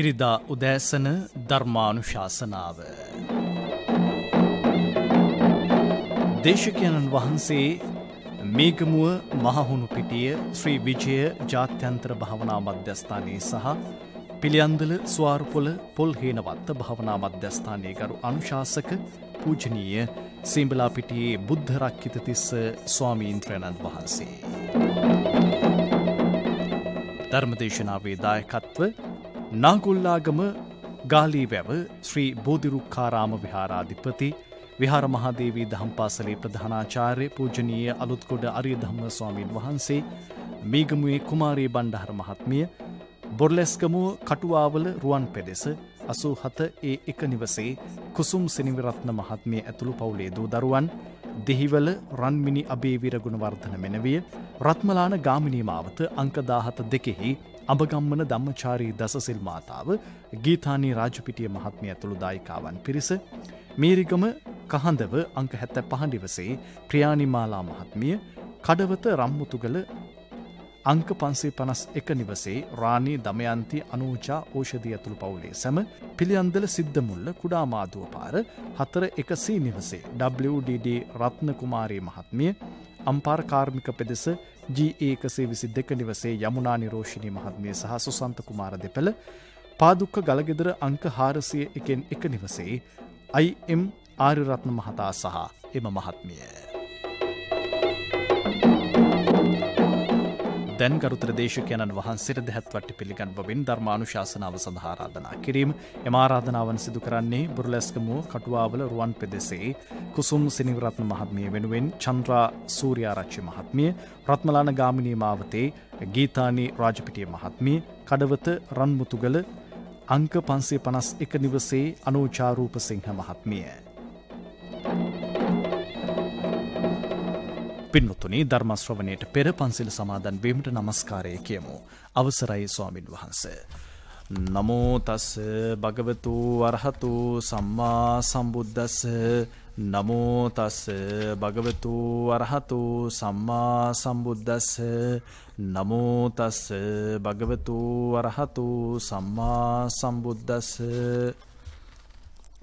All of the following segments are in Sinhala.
ඉරිදා උදෑසන ධර්මානුශාසනාව. දේශකයණන් වහන්සේ මේගමුව මහහුණු පිටිය ශ්‍රී විජය ජාත්‍යන්ත්‍ර භාවනා මධ්‍යස්ථානයේ සහ පිළියන්දල ස්වාර්පොල පොල් හේනවත්ත භාවනා මධ්‍යස්ථානයේ ගරු අනුශාසක පූජනීය සීම්බලාපිටියේ බුද්ධරක්කිතතිස්ස ස්වාමීන්ත්‍රයණන් වහන්සේ. ධර්මදේශනාවේ දායකත්ව නාගුල්ලාගම ගාලීවැව ශ්‍රී බෝධිරුක්කාරාම විහාරාධිපති විහාර මහාදේවී දහම් පාසලේ ප්‍රධානාචාර්ය පූජනීය අලුත්කොඩ අරිය ධම්ම ස්වාමීන් වහන්සේ මීගමුවේ කුමාරී බණ්ඩහර මහත්මිය බොර්ලෙස්කමුව කටුවාවල රුවන් පෙදෙස අසූ හත ඒ එක නිවසේ කුසුම් සිනිවිරත්න මහත්මිය ඇතුළු පවුලේ දූ දරුවන් දෙහිවල රන්මිනි අබේවිර ගුණවර්ධන මෙනවිය රත්මලාන ගාමිනීමාවත අංකදාහත දෙකෙහි අඹගම්මන ධම්මචාරී දසසිල් මාතාව ගීතානී රාජපිටිය මහත්මය ඇතුළු දායිකාවන් පිරිස මීරිගම කහඳව අංක හැත්ත පහඩිවසේ ප්‍රියානිමාලා මහත්මිය කඩවත රම්මුතුගල අංක පන්සේ පනස් එක නිවසේ රාණී දමයන්ති අනූචා ඕෂධී ඇතුළු පවුලේ සැම පිළියන්දල සිද්ධමුල්ල කුඩාමාදුව පාර හතර එකසී නිවසේ WDD රත්න කුමාරී මහත්මිය අම්පාර කාර්මික පෙදෙස ජඒකසේ විසි දෙක නිවසේ යමුනා නිරෝෂණී මහත්මිය සහ සුසන්ත කුමාර දෙපළ පාදුක්ක ගලගෙදර අංක හාරසිය එකෙන් එක නිවසේ අයිම් ආරිරත්න මහතා සහ එම මහත්මිය. දැන්ගරුතර දේශකයණන් වහන්සිර දැත්වට පිළිගන් බවින් ධර්මානුශාසනාව සඳහාරාධනා කිරීම එමාරාධනාවන් සිදු කරන්නේ බුරලැස්කමුව කටුවාවල රුවන් පෙදෙසේ කුසුම් සිනිවරත්න මහත්මිය වෙනුවෙන් චන්ද්‍රා සූරයාරච්චි මහත්මිය ප්‍රත්මලාන ගාමිනී මාවතේ ගීතානී රාජපිටිය මහත්මිය කඩවත රන්මුතුගල අංක පන්සේ පනස් එක නිවසේ අනෝචාරූප සිංහ මහත්මිය. පින්වතුනි ධර්මශ්‍රවණයට පෙර පන්සිල සමාදන් වීමට නමස්කාරය කියමු. අවසරයි ස්වාමින් වහන්ස. නමෝතස් භගවතු වරහතු සම්මා සම්බුද්ධස්ස නමෝතස් භගවතු වරහතු සම්මා සම්බුද්ධස්ස නමෝතස් භගවතු වරහතු සම්මා සම්බුද්ධස්ස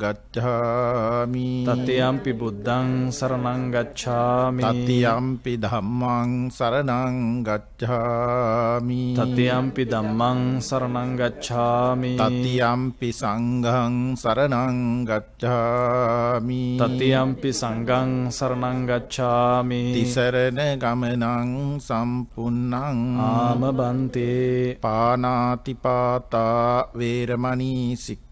ගච්ඡාමි තතියම්පි බුද්ධං සරණං ගච්ඡාමි තතියම්පි ධම්මං සරණං ගච්ඡාමි තතියම්පි ධම්මං සරණං ගච්ඡාමි තතියම්පි සංඝං සරණං ගච්ඡාමි තතියම්පි සංඝං සරණං ගච්ඡාමි තිසරණ ගමනං සම්පුන්නං ආම බන්තේ පානාතිපාතා වේරමණී සික්ඛ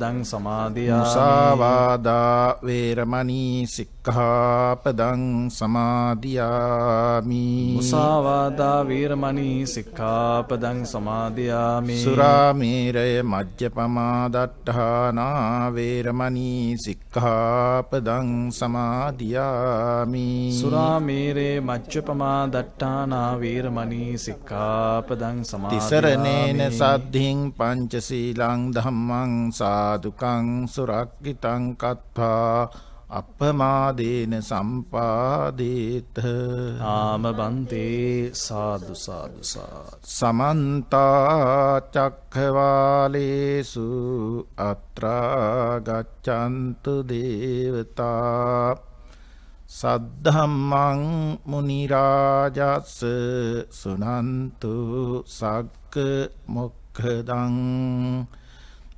සතිපට්ඨානපදං සමාදියාමි මුසාවාදා වේරමණී සික්ඛාපදං සමාදියාමි මුසාවාදා වේරමණී සික්ඛාපදං සමාදියාමි සුරාමේරය මජ්ජපමාදට්ඨානා වේරමණී සික්ඛාපදං සමාදියාමි සුරාමේරේ මජ්ජපමාදට්ඨානා වේරමණී සික්ඛාපදං සමාදියාමි තිසරණේන සද්ධින් පංචසීලං ධම්මං සා දුකං සුරක්කිතං කත්තා අපමාදේන සම්පාදේත ආම බන්තේ සාදු සාදු සමන්ත චක්ඛවාලේසු අත්‍රා ගච්ඡන්තු දේවතා සද්ධම්මං මුනි රාජස් සුනන්තු සග්ග මොක්ඛදං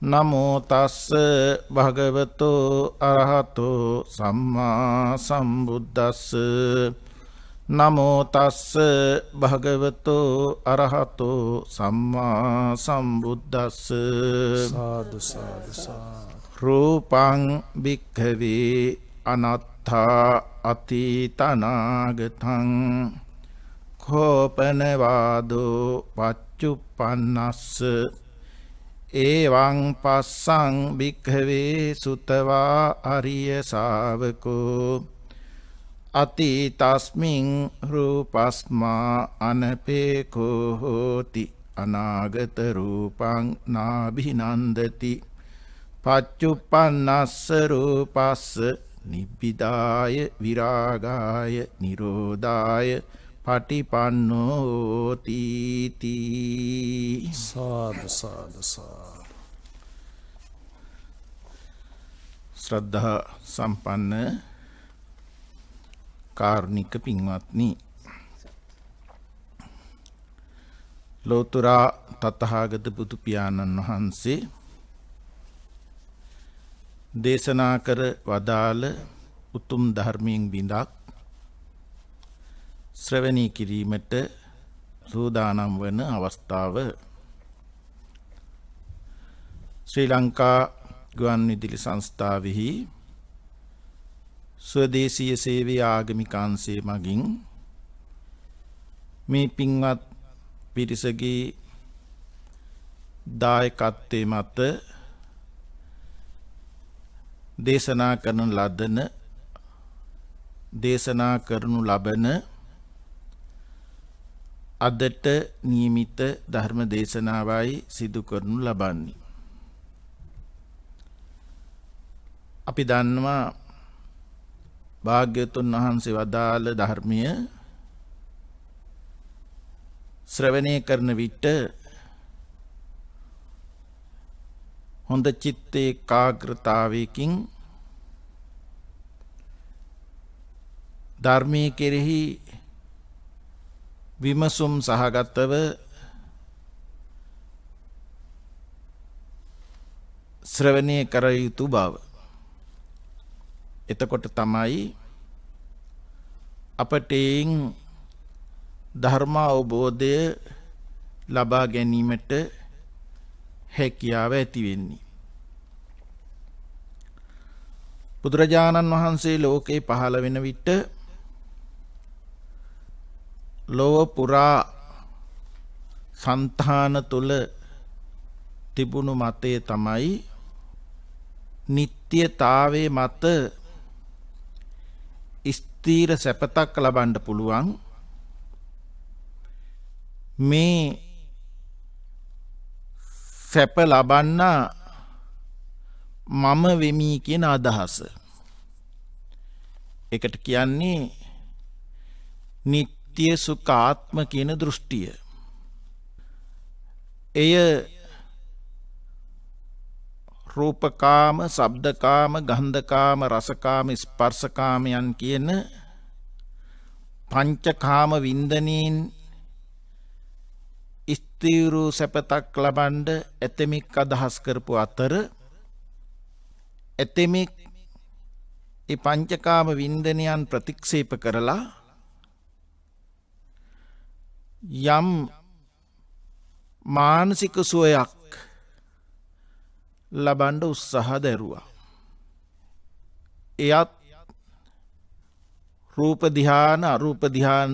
නමෝ තස්ස භගවතු අරහතු සම්මා සම්බුද්දස්ස නමෝ තස්ස භගවතු අරහතු සම්මා සම්බුද්දස්ස සාදු සාදු රූපං භික්ඛවේ අනත්තා අතීතනාගතං කෝපනවාදෝ පච්චුප්පන්නස්ස ඒවං පස්සං භික්හවේ සුතවා අරිය සාාවකෝ අති තස්මින් රූපස්මා අනපේකෝ හෝති අනාගත රූපං නාභිනන්දති පච්චුපන්නස්ස රූපස්ස නිබ්බිදාය විරාගාය නිරෝධාය පටිපන්නෝ තීති සාදු සාදු සාදු ශ්‍රද්ධා සම්පන්න කාර්නික පින්වත්නි ලෝතුරා තතහාගත බුදු පියාණන් වහන්සේ දේශනා කර වදාළ උතුම් ධර්මයෙන් බිඳක් ශ්‍රවණී කිරීමට සූදානම් වන අවස්ථාව ශ්‍රී ලංකා ගුවන් විදුලි සංස්ථාවෙහි ස්වදේශීය සේවය ආගමිකාංශයේ මගින් මේ පින්වත් පිරිසගේ දායකත්වයේ මත දේශනා කරන ලදන දේශනා කරනු ලබන අදට නියමිත ධර්ම දේශනාවයි සිදු කරනු ලබන්නේ. අපි දන්නවා භාග්‍යතුන් වහන්සේ වදාළ ධර්මය ශ්‍රවණය කරන විට හොඳ චිත්තේ කාග්‍රතාවයකින් ධර්මයේ කෙරෙහි විමසුම් සහගතව ශ්‍රවණය කර යුතු බව. එතකොට තමයි අපට ධර්ම අවබෝධය ලබා ගැනීමට හැකියාව ඇති වෙන්නේ. බුදුරජාණන් වහන්සේ ලෝකේ පහළ වෙන විට ලොව පුරා సంతාන තුල තිබුණු මතය තමයි නিত্যතාවයේ මත ස්ථීර සැපතක් ලබන්න පුළුවන් මේ සැප ලබන්න මම වෙමි කියන අදහස. එකට කියන්නේ නිත් නිත්‍ය සුඛ ආත්ම කියන දෘෂ්ටිය. එය රූපකාම, ශබ්දකාම, ගන්ධකාම, රසකාම, ස්පර්ශකාමයන් කියන පංචකාම වින්දනීන් ස්ථීරු සැපතක් ලබන්ඩ ඇතෙමික් අදහස් කරපු අතර ඇතෙමික් පංචකාම වින්දනයන් ප්‍රතික්ෂේප කරලා යම් මානසික සුවයක් ලබන්ඩ උත්සහ දැරුවා. එයත් රූපදිහාන අරූපදිහාන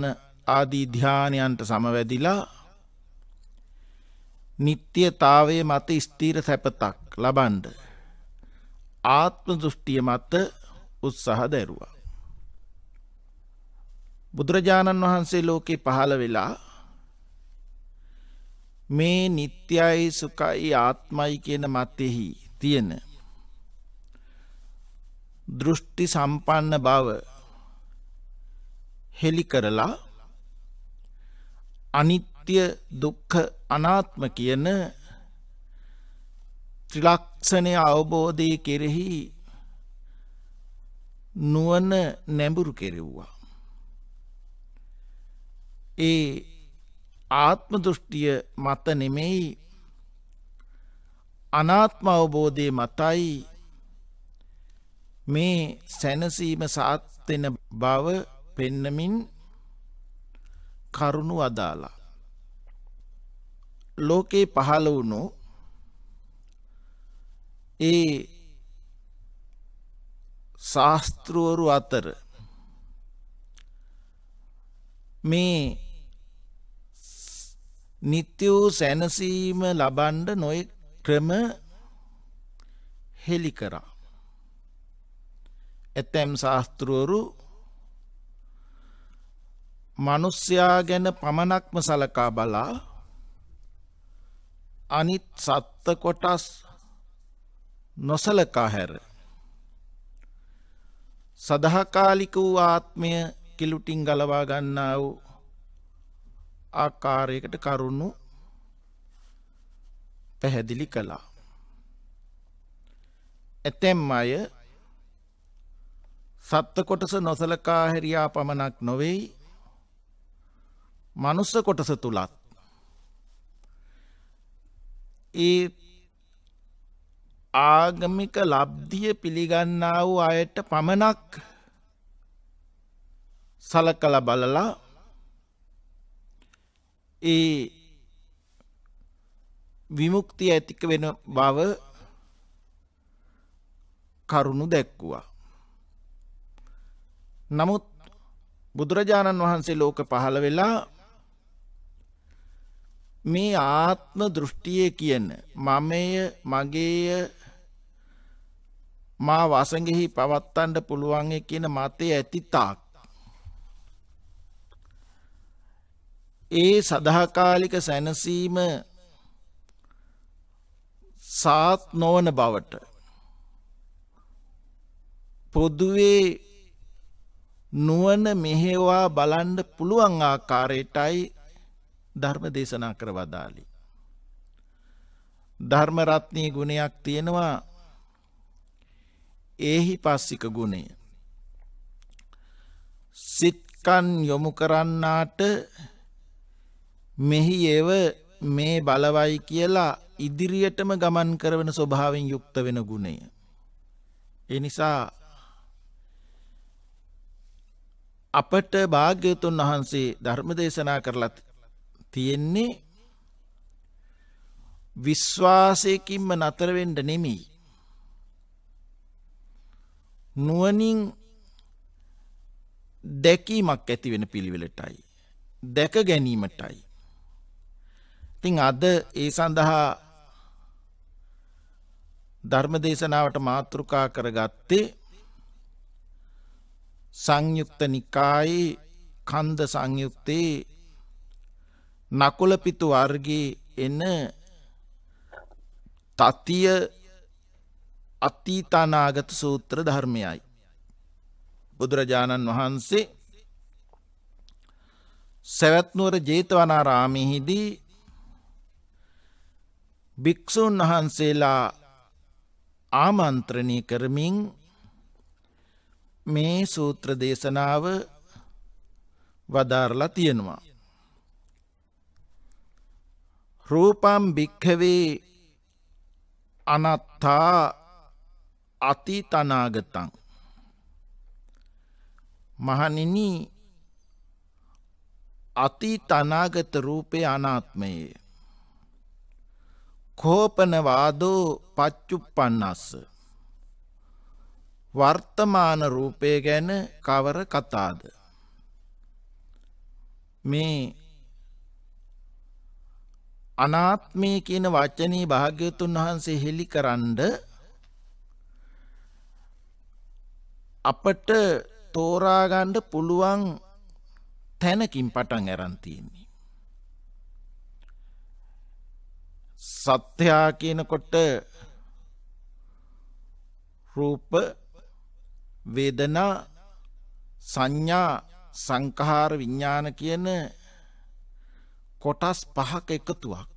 ආදී ධ්‍යානයන්ට සමවැදිලා නිත්‍යතාවේ මත ස්තීර සැපතක් ලබන්ඩ ආත්ම දෘෂ්ටිය මත උත්සහ දැරුවා. බුදුරජාණන් වහන්සේ ලෝකෙ පහළ වෙලා මේ නිත්‍යයි සුකයි ආත්මයි කියන මතෙහි තියෙන දෘෂ්ටි සම්පන්න බව හෙළි කරලා අනිත්‍ය දුක්ඛ අනාත්ම කියන ත්‍රිලක්ෂණය අවබෝධය කෙරෙහි නුවන නැඹුරු කෙරෙව්වා. ඒ ආත්මදෘෂ්ටිය මත නෙමෙයි අනාත්ම අවබෝධය මතයි මේ සැනසීම සාත්වෙන බව පෙන්නමින් කරුණු අදාලා. ලෝකේ පහළ වුණු ඒ ශාස්තෘවරු අතර මේ නිත්‍ය වූ සැනසීම ලබන්ඩ නොය ක්‍රම හෙළි කරා. ඇතැම් ශාස්තෘවරු මනුස්්‍යයා ගැන පමණක්ම සලකා බලා අනිත් සත්ත කොටස් නොසලකා හැර. සදහකාලික වූ ආත්මය කිලුටින් ගලවා ගන්නා වූ ආකාරයකට කරුණු පැහැදිලි කළා. ඇතැම් අය සත්ත කොටස නොසලකා හැරියා පමණක් නොවෙයි මනුස්ස කොටස තුළත් ඒ ආගමික ලබ්ධිය පිළිගන්නා වූ අයට පමණක් සලකල බලලා ඒ විමුක්තිය ඇතික වෙන බව කරුණු දැක්වුවා. නමුත් බුදුරජාණන් වහන්සේ ලෝක පහළ වෙලා මේ ආත්ම දෘෂ්ටිය කියන මමය මගේය මා වසගෙහි පවත්තන්ට පුළුවන්ය කියන මතය ඇතිතාක් ඒ සදාකාලික සැනසීම සාත් නොවන බවට පොදුවේ නුවන මෙහෙවා බලන්ඩ පුළුවන් ආකාරයටයි ධර්ම දේශනා කර වදාලි. ධර්මරත්නී ගුණයක් තියෙනවා ඒහි පස්සික ගුණය. සිත්කන් යොමු කරන්නාට මෙහි ඒව මේ බලවයි කියලා ඉදිරියටම ගමන් කරවන ස්වභාවෙන් යුක්ත වෙන ගුණය. එනිසා අපට භාග්‍යතුන් වහන්සේ ධර්ම දේශනා කරලත් තියෙන්නේ විශ්වාසයකින්ම නතරවෙන්ඩ නෙමී. නුවනින් දැකීමක් ඇති වෙන පිළිවෙලටයි. දැක ගැනීමටයි. ඉතින් අද ඒ සඳහා ධර්මදේශනාවට මාතෘකා කරගත්තේ සංයුක්ත නිකායේ කන්ද සංයුත්තේ නකුලපිතු වර්ගයේ එන තතිය අතීතනාගත සූත්‍ර ධර්මයයි. බුදුරජාණන් වහන්සේ සැවැත්නුවර ජේතවනාරාමිහිදී භික්‍ෂූන් වහන්සේලා ආමන්ත්‍රණය කරමින් මේ සූත්‍ර දේශනාව වදාරලා තියෙනවා. රූපම් භික්හවේ අනත්තා අතිතනාගතන් මහනිනි අතිතනාගත රූපය අනාත්මයේ කෝපනවාදෝ පච්චුප්පන්නස්ස. වර්තමාන රූපය ගැන කවර කතාද. මේ අනාත්මය කියන වචනී භාග්‍යතුන් වහන්සේ හෙළි කරන්ඩ අපට තෝරාගණ්ඩ පුළුවන් තැනකින් පටන් ඇරන්තියන්නේ. සත්‍යා කියනකොට රූප වේදනා සංඥා සංඛාර විඥාන කියන කොටස් පහක එකතුවක්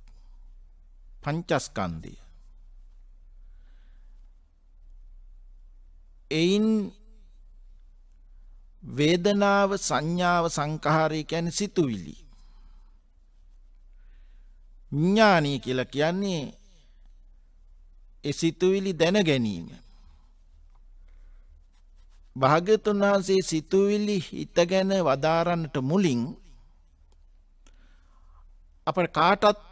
පංචස්කන්ධය එයින් වේදනාව සංඥාව සංඛාරය කියන්නේ සිතුවිලි විඥානය කියලා කියන්නේ ඒ සිතුවිලි දැන ගැනීම. භාග්‍යතුන් වහන්සේ සිතුවිලි හිත ගැන වදාරන්නට මුලින් අපට කාටත්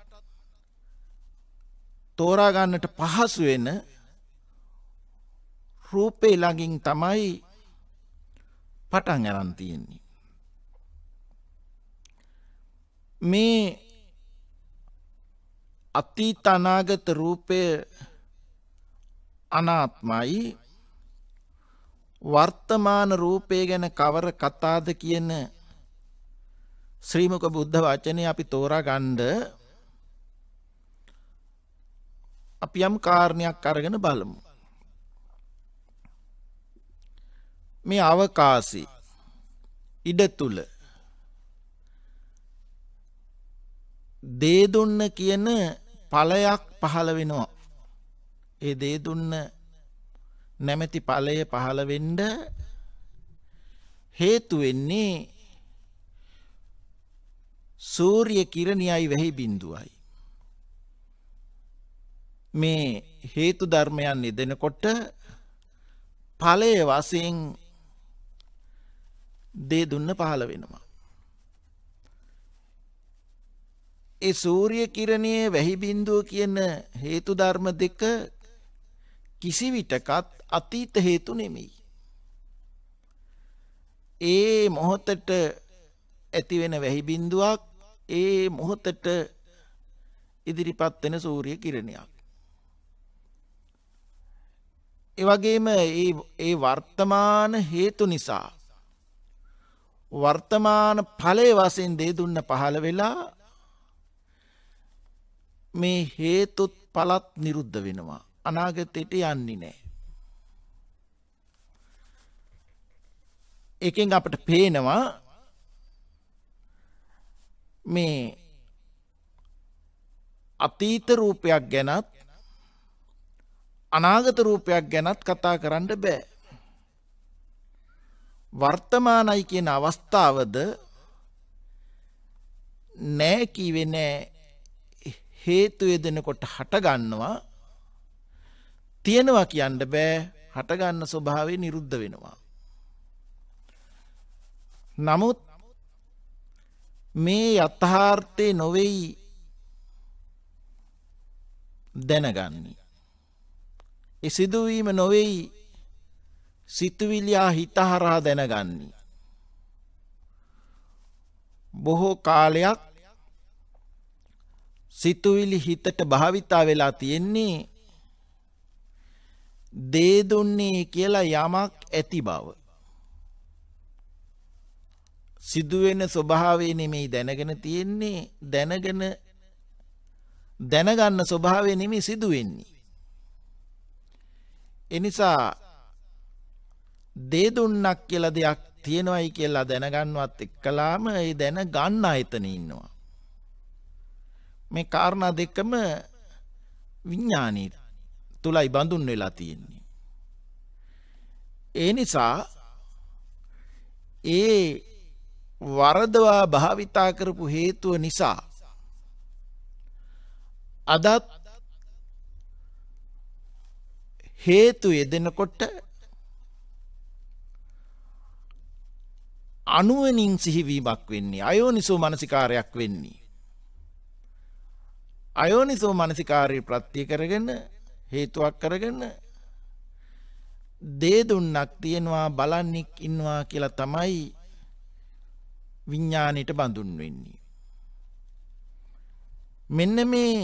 තෝරා ගන්නට පහසු වෙන රූපේ ළඟින් තමයි පටන් ගන්න තියෙන්නේ මේ අතීත අනාගත රූපය අනාත්මයි වර්තමාන රූපය ගැන කවර කතාද කියන ශ්‍රීමක බුද්ධ වචනය අපි තෝරා ගණ්ඩ අපි යම් කාරණයක් අරගෙන බලමු. මේ අවකාසි ඉඩ තුළ දේදුන්න කියන ඵලයක් පහළ වෙනවා. ඒ දේ දුන්න නැමැති ඵලය පහළ වෙන්න හේතු වෙන්නේ සූර්ය කිරණියයි වැහි බිඳුවයි. මේ හේතු ධර්මයන් යෙදෙනකොට ඵලයේ වශයෙන් දේ දුන්න පහළ වෙනවා. ඒ සූරිය කිරණයේ වැහි බින්දුව කියන හේතු ධර්ම දෙක කිසිවිටකත් අතීත හේතු නෙමෙයි. ඒ මොහොතට ඇතිවෙන වැහි බින්දුවක් ඒ මොහොතට ඉදිරිපත් වෙන සූරිය කිරණයක්. ඒ වගේම ඒ වර්තමාන හේතු නිසා වර්තමාන ඵලයේ වශයෙන් දේ දුන්න පහළ වෙලා මේ හේතුත් පලත් නිරුද්ධ වෙනවා. අනාගතයට යන්නේ නෑ. එකෙන් අපට පේනවා මේ අතීත රූපයක් ගැනත් අනාගත රූපයක් ගැනත් කතා කරන්න බෑ. වර්තමානයි කියන අවස්ථාවද නෑ කිවෙ නෑ හේතුය දෙනකොට හටගන්නවා තියෙනවා කියන්න බෑ හටගන්න ස්වභාවේ නිරුද්ධ වෙනවා. නමුත් මේ යථාර්ථය නොවෙයි දැනගන්නේ. එසිදුවීම නොවෙයි සිතුවිලියා හිතහරා දැනගන්නේ. බොහෝ කාලයක් සිතුවිලි හිතට භාවිතා වෙලා තියෙන්නේ දේ දුන්නේ කියලා යමක් ඇති බව. සිදුවෙන ස්වභාවේ නෙමෙයි දැනගෙන තියෙන්නේ දැනගෙන දැනගන්න ස්වභාවේ නෙමෙයි සිදුවෙන්නේ. එනිසා දේ දුන්නක් කියලා දෙයක් තියෙනවයි කියලා දැනගන්නවත් එක්කලාම ඒ දැන ගන්න ආයතන ඉන්නවා. මේ කාරණා දෙකම විඤ්ඥානී තුළයි බඳුන් වෙලා තියෙන්නේ. ඒ නිසා ඒ වරදවා භාවිතා කරපු හේතුව නිසා අදත් හේතු යෙදෙනකොට අනුවනින් සිහිවීමක් වෙන්නේ අයෝනිසෝ මනසිකාරයක් වෙන්නේ. අයෝනිසෝ මනසිකාරී ප්‍රත්තිය කරගෙන හේතුවක් කරගන්න දේ දුන්නක් තියෙනවා බලන්නෙක් ඉන්නවා කියලා තමයි විඤ්ඥානයට බඳුන් වෙන්නේ. මෙන්න මේ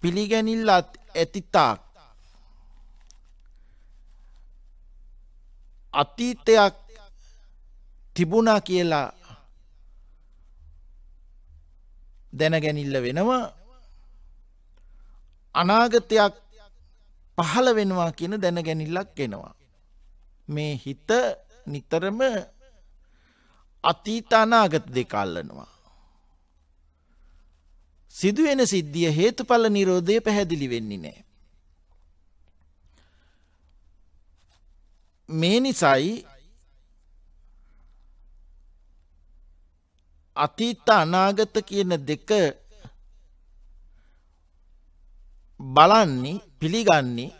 පිළිගැනිල්ලත් ඇතිතාක් අතීතයක් තිබුණා කියලා දැනගැනිල්ල වෙනවා අනාගතයක් පහළ වෙනවා කියන දැනගැනිල්ලක් එනවා. මේ හිත නිතරම අතීත අනාගත දෙකල්ලනවා. සිදුවෙන සිද්ධිය හේතුඵල නිරෝධය පැහැදිලි වෙන්නේ නෑ. මේ නිසයි අතීත අනාගත කියන දෙක බලන්නේ පිළිගන්නේ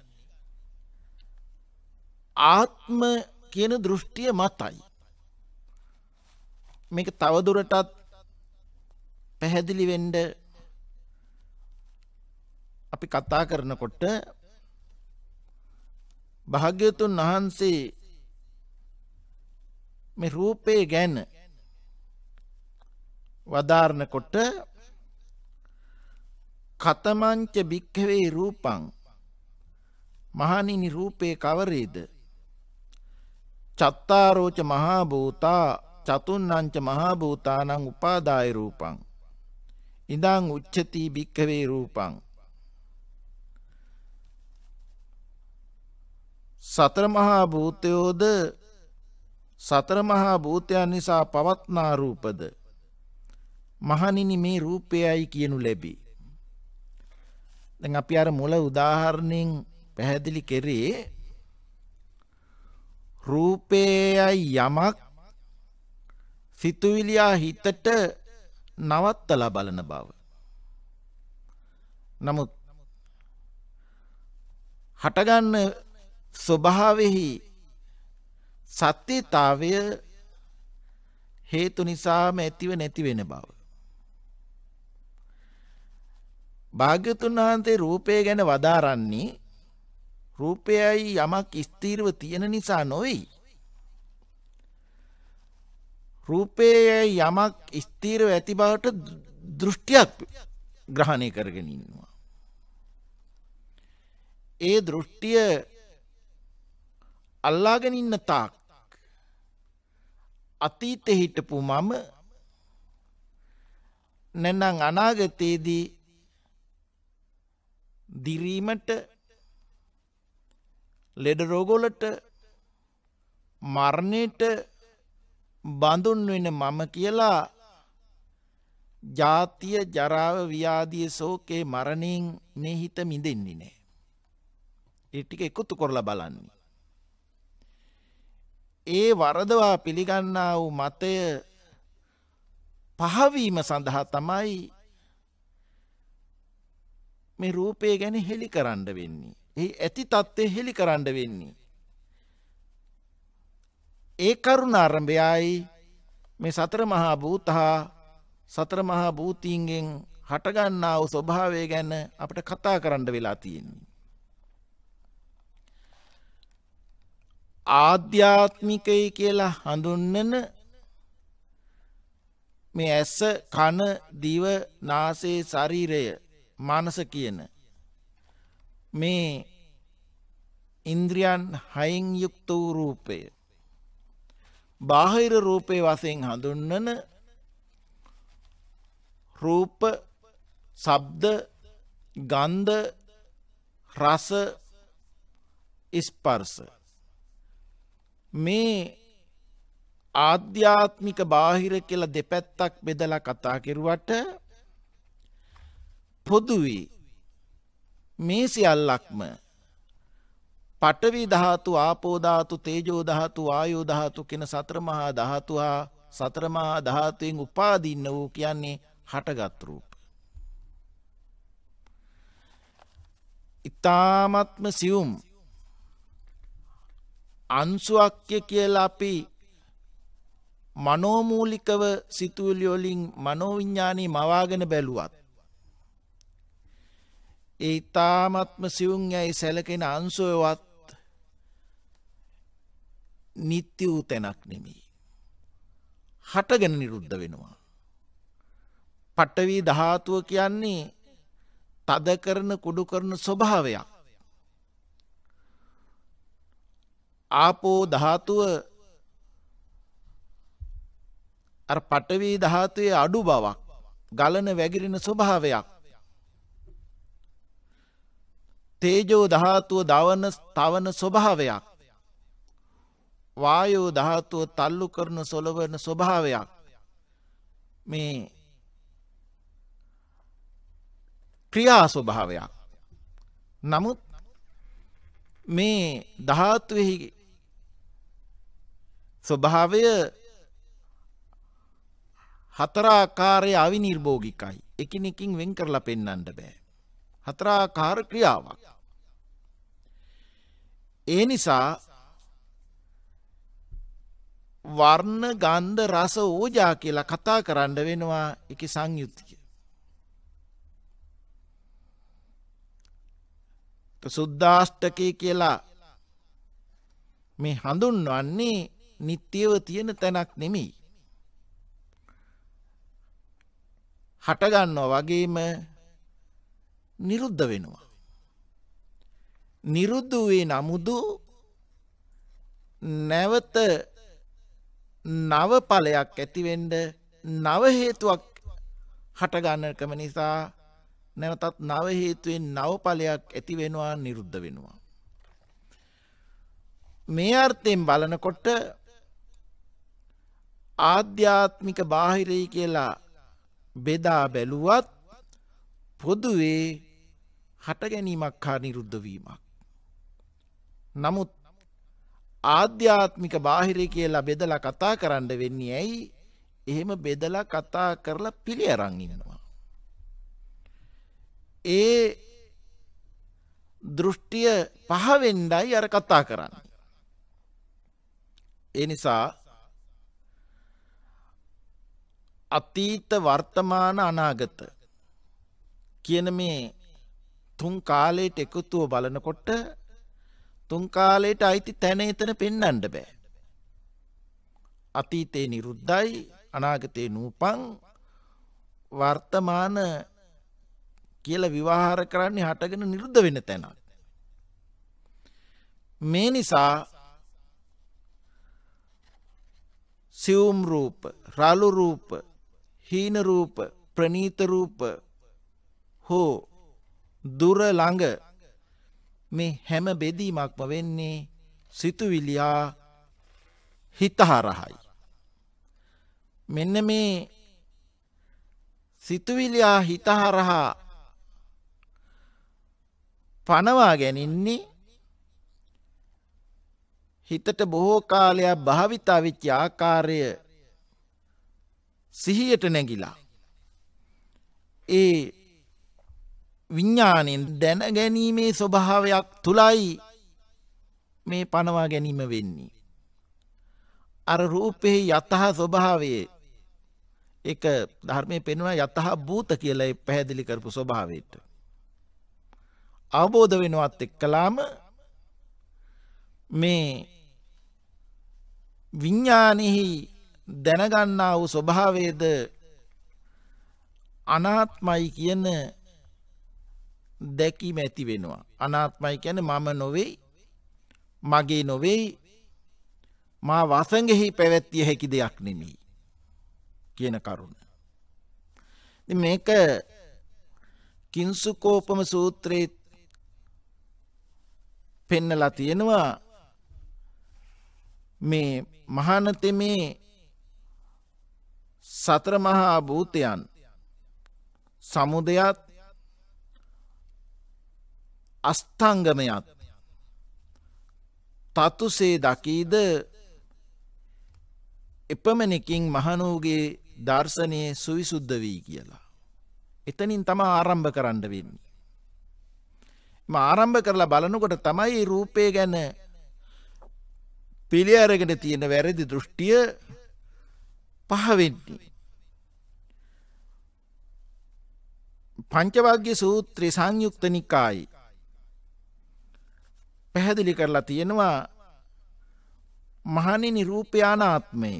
ආත්ම කියන දෘෂ්ටිය මතයි. මේක තවදුරටත් පැහැදිලි වෙන්ඩ අපි කතා කරනකොට භාග්‍යතුන් වහන්සේ මේ රූපය ගැන වදාරණකොට කතමංච භික්කවේ රූපං මහනිනි රූපය කවරේද චත්තාරෝච මහාභූතා චතුන්නංච මහාභූතානං උපාදාය රූපං ඉඳං උච්චති භික්කවේ රූපං සතර මහා භූතයෝද සතර මහා භූතයන් නිසා පවත්නා රූපද මහණෙනි මේ රූපයයි කියනු ලැබි. දැන් අපි අර මුල උදාහරණයෙන් පැහැදිලි කෙරේ රූපයයි යමක් සිතුවිලියා හිතට නවත්තලා බලන බව. නමුත් හටගන්න ස්වභාවෙහි සත්‍යතාවය හේතු නිසාම ඇතිව නැති වෙන බව. භාග්‍යතුන් වහන්සේ රූපය ගැන වදාරන්නේ රූපයයි යමක් ස්ථීරව තියෙන නිසා නොවෙයි. රූපයේ යමක් ස්ථීරව ඇති බවට දෘෂ්ටියක් ග්‍රහණය කරගෙන ඉන්නවා. ඒ දෘෂ්ටිය අල්ලාගෙන ඉන්න තාක් අතීතෙ හිටපු මම නැනම් අනාගතයේදී දිරීමට ලෙඩ රෝගොලට මරණයට බඳුන් වෙන මම කියලා ජාතිය ජරාව ව්‍යාදිය සෝකේ මරණින් මෙහිත මිදෙන්නේ නෑ. එටික එකුතු කොරලා බලන්නේ. ඒ වරදවා පිළිගන්නා වූ මතය පහවීම සඳහා තමයි මේ රූපය ගැන හෙළි කරන්න වෙන්නේ. ඒ ඇති තත්ත්වය හෙළි කරන්න වෙන්නේ. ඒ කරුණ අරඹයයි මේ සතර මහා භූත හා සතර මහා භූතීන්ගෙන් හටගන්නා වූ ස්වභාවය ගැන අපිට කතා කරන්න වෙලා තියෙන්නේ. ආධ්‍යාත්මිකයි කියලා හඳුන්වන මේ ඇස කන දිව නාසයේ ශරීරය මානස කියන මේ ඉන්ද්‍රියන් හයින් යුක්ත වූ රූපය බාහිර රූපේ වසයෙන් හඳුන්නන රූප සබ්ද ගන්ධ රස ඉස්පර්ස මේ ආධ්‍යාත්මික බාහිර කියලා දෙපැත්තක් බෙදලා කතා කෙරුවට පොදුවේ මේ සියල්ලක්ම පඨවි ධාතු, ආපෝ ධාතු, තේජෝ ධාතු, වායෝ ධාතු කියන සතර මහා ධාතු හා සතර මහා ධාතුෙන් උපාදින්න වූ කියන්නේ හටගත් රූප. ඊ타මත්ම සියුම් අංශුවක්්‍ය කියලා අපි මනෝමූලිකව සිතුවිලි වලින් මනෝවිඥානි මවාගෙන බැලුවත් ඒ ඉතාමත්ම සිවුම් යැයි සැලකෙන අන්සුවවත් නිත්‍ය වූ තැනක් නෙමී. හටගෙන නිරුද්ධ වෙනවා. පට්ටවී ධාතුව කියන්නේ තද කරන කුඩු කරන ස්වභාවයක්. ආපෝ ධාතුව පටවී ධාතුවේ අඩු බවක් ගලන වැගිරෙන ස්වභාවයක් තේජෝ දහාතුව දවන තවන ස්වභාවයක් වායෝ දහාතුව තල්ලු කරන සොලවන ස්වභාවයක් මේ ක්‍රියා ස්වභාවයක් නමුත් මේ දහාත්වෙහි ස්වභාවය හතරාකාරය අවි නිර්භෝගිකයි එකනෙකින් වෙන් කරලා පෙන්නන්ට බෑ හතරාකාර ක්‍රියාවක්. ඒ නිසා වර්ණ ගන්ධ රස ඕජා කියලා කතා කරන්න වෙනවා එක සංයුත්තිය. සුද්දාෂ්ටකය කියලා මේ හඳුන්වන්නේ නිත්‍යව තියෙන තැනක් නෙමෙයි. හටගන්නව වගේම නිරුද්ධ වෙනවා. නිරුද්ධ වේ නමුදු නැවත නවඵලයක් ඇතිවෙන්ඩ නවහේතුවක් හටගන්නකම නිසා නැවතත් නවහේතුවෙන් නවඵලයක් ඇතිවෙනවා නිරුද්ධ වෙනවා. මේ අර්ථයෙන් බලනකොට ආධ්‍යාත්මික බාහිරයි කියලා බෙදා බැලුවත් පොදුවේ හට ගැනීමක් හා නිරුද්ධ වීමක්. නමුත් ආධ්‍යාත්මික බාහිරය කියලා බෙදල කතා කරන්න වෙන්නේ ඇයි එහෙම බෙදලා කතා කරලා පිළි අරං ඉගෙනවා. ඒ දෘෂ්ටිය පහවෙන්ඩයි අර කතා කරන්න. එනිසා අතීත වර්තමාන අනාගත කියන මේ තුන් කාලයට එකතුව බලනකොට තුන් කාලයට අයිති තැන එතන පෙන්නන්ඩ බෑ. අතීතයේ නිරුද්ධයි අනාගතයේ නූපං වර්තමාන කියල විවාහාර කරන්නේ හටගෙන නිරුද්ධ වෙන තැන. මේ නිසා සියුම් රූප රලු රූප හීනරූප ප්‍රනීතරූප හෝ දුර ළඟ මේ හැම බෙදීමක්ම වෙන්නේ සිතුවිලියා හිතහරහයි. මෙන්න මේ සිතුවිලියා හිතහරහා පනවා ගැනින්නේ හිතට බොහෝ කාලයක් භාවිතාවිච්ච ආකාරය සිහියට නැගිලා. ඒ විඤ්ඥානෙන් දැනගැනීමේ ස්වභාවයක් තුළයි මේ පනවා ගැනීම වෙන්නේ. අර රූපෙහි යතහ ස්වභාවයේ එක ධර්මය පෙනවා යතහ භූත කියලයි පැහැදිලි කරපු ස්වභාවයට. අවබෝධ වෙනවත් එක්කලාම මේ විඤ්ඥානෙහි දැනගන්නා වූ ස්වභාවේද අනාත්මයි කියන දැකීම ඇති වෙනවා. අනාත්මයි කැන මම නොවෙයි මගේ නොවෙයි මා වසගෙහි පැවැත්තිය හැකි දෙයක් නෙමී කියන කරුණ. මේක කින්සුකෝපම සූත්‍රයේ පෙන්නලා තියෙනවා මේ මහනතෙමේ සතර මහා භූතයන් සමුදයත් අස්ථංගමයත් තතුසේ දකීද එපමණකින් මහනූගේ දර්ශනය සුවිසුද්ධ වී කියලා. එතනින් තම ආරම්භ කරන්න වෙන්නේ. ආරම්භ කරලා බලනකොට තමයි රූපය ගැන පිළි අරගෙන තියෙන වැරදි දෘෂ්ටිය පහවෙන්නේ. පංචවග්‍ය සූත්‍රය සංයුක්ත නිකායි පැහැදිලි කරලා තියෙනවා මහනිනි රූපයානාත්මය